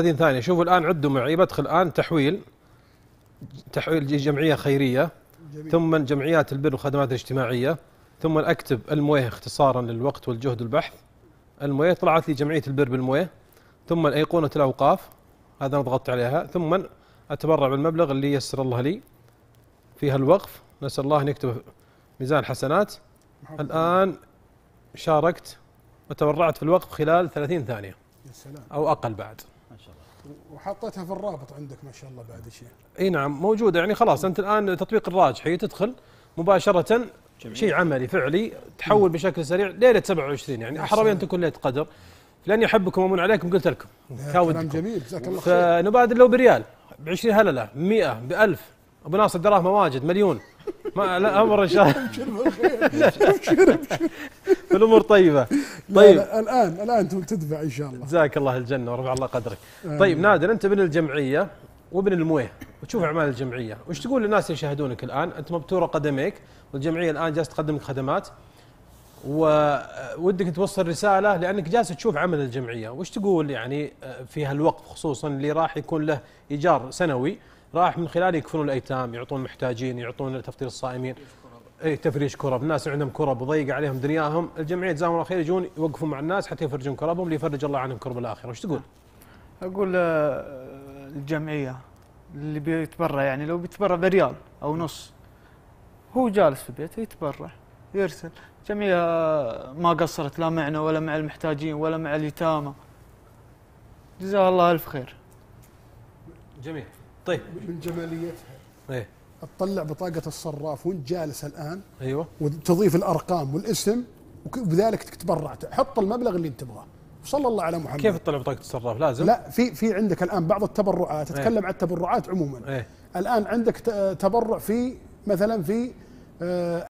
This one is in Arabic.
30 ثانية شوفوا الآن عدوا معي بدخل الآن تحويل تحويل جمعية خيرية جميل. ثم جمعيات البر والخدمات الاجتماعية ثم أكتب المويه اختصارا للوقت والجهد والبحث المويه طلعت لي جمعية البر بالمويه ثم أيقونة الأوقاف هذا أنا ضغطت عليها ثم أتبرع بالمبلغ اللي يسر الله لي فيها الوقف نسأل الله أن يكتب ميزان حسنات الآن شاركت وتبرعت في الوقف خلال 30 ثانية أو أقل بعد وحطيتها في الرابط عندك ما شاء الله بعد شيء اي نعم موجوده يعني خلاص انت الان تطبيق الراجحي تدخل مباشره شيء عملي فعلي تحول بشكل سريع ليله 27 يعني احرى ان تكون ليله قدر لن يحبكم ومن عليكم قلت لكم كلام جميل جزاك الله خير نبادر لو بريال ب 20 هلله 100 ب 1000 ابو ناصر دراهم واجد مليون ما لا امر ان شاء الله الامور طيبه طيب يعني الان الان تدفع ان شاء الله جزاك الله الجنه ورفع الله قدرك آه طيب نادر انت ابن الجمعيه وابن المويه وتشوف اعمال الجمعيه وش تقول للناس يشاهدونك الان انت مبتوره قدميك والجمعيه الان جالسه تقدم لك خدمات وودك آه، توصل رساله لانك جالس تشوف عمل الجمعيه وش تقول يعني آه، في هالوقت خصوصا اللي راح يكون له ايجار سنوي راح من خلاله يكفون الايتام يعطون المحتاجين يعطون تفطير الصائمين اي تفريش كرب الناس عندهم كرب وضيق عليهم دنياهم الجمعيه جزاهم الله خير يجون يوقفون مع الناس حتى يفرجون كربهم ليفرج الله عنهم كرب الاخره وش تقول اقول آه، الجمعيه اللي بيتبرع يعني لو بيتبرع بريال او نص هو جالس في بيته يتبرع يرسل جمعيه آه، ما قصرت لا معنا ولا مع المحتاجين ولا مع اليتامى جزاها الله الف خير جميل طيب من جماليتها ايه تطلع بطاقة الصراف وانت جالس الآن ايوه وتضيف الأرقام والاسم وبذلك تتبرع حط المبلغ اللي انت تبغاه وصلى الله على محمد كيف تطلع بطاقة الصراف لازم؟ لا في في عندك الآن بعض التبرعات إيه. اتكلم ايه؟ عن التبرعات عموما ايه؟ الآن عندك تبرع في مثلا في آه،